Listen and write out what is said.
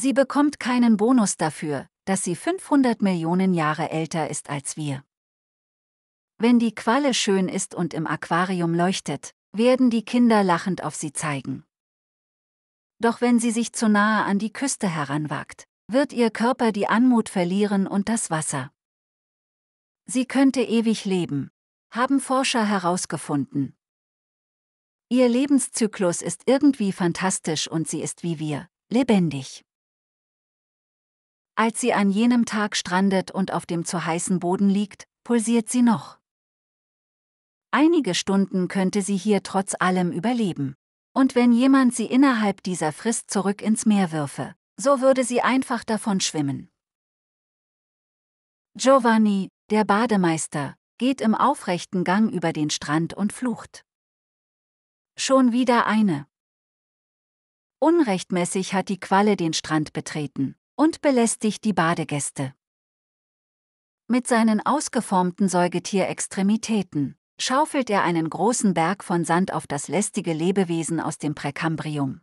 Sie bekommt keinen Bonus dafür, dass sie 500 Millionen Jahre älter ist als wir. Wenn die Qualle schön ist und im Aquarium leuchtet, werden die Kinder lachend auf sie zeigen. Doch wenn sie sich zu nahe an die Küste heranwagt, wird ihr Körper die Anmut verlieren und das Wasser. Sie könnte ewig leben, haben Forscher herausgefunden. Ihr Lebenszyklus ist irgendwie fantastisch und sie ist wie wir, lebendig. Als sie an jenem Tag strandet und auf dem zu heißen Boden liegt, pulsiert sie noch. Einige Stunden könnte sie hier trotz allem überleben. Und wenn jemand sie innerhalb dieser Frist zurück ins Meer würfe, so würde sie einfach davon schwimmen. Giovanni, der Bademeister, geht im aufrechten Gang über den Strand und flucht. Schon wieder eine. Unrechtmäßig hat die Qualle den Strand betreten, und belästigt die Badegäste. Mit seinen ausgeformten Säugetierextremitäten schaufelt er einen großen Berg von Sand auf das lästige Lebewesen aus dem Präkambrium.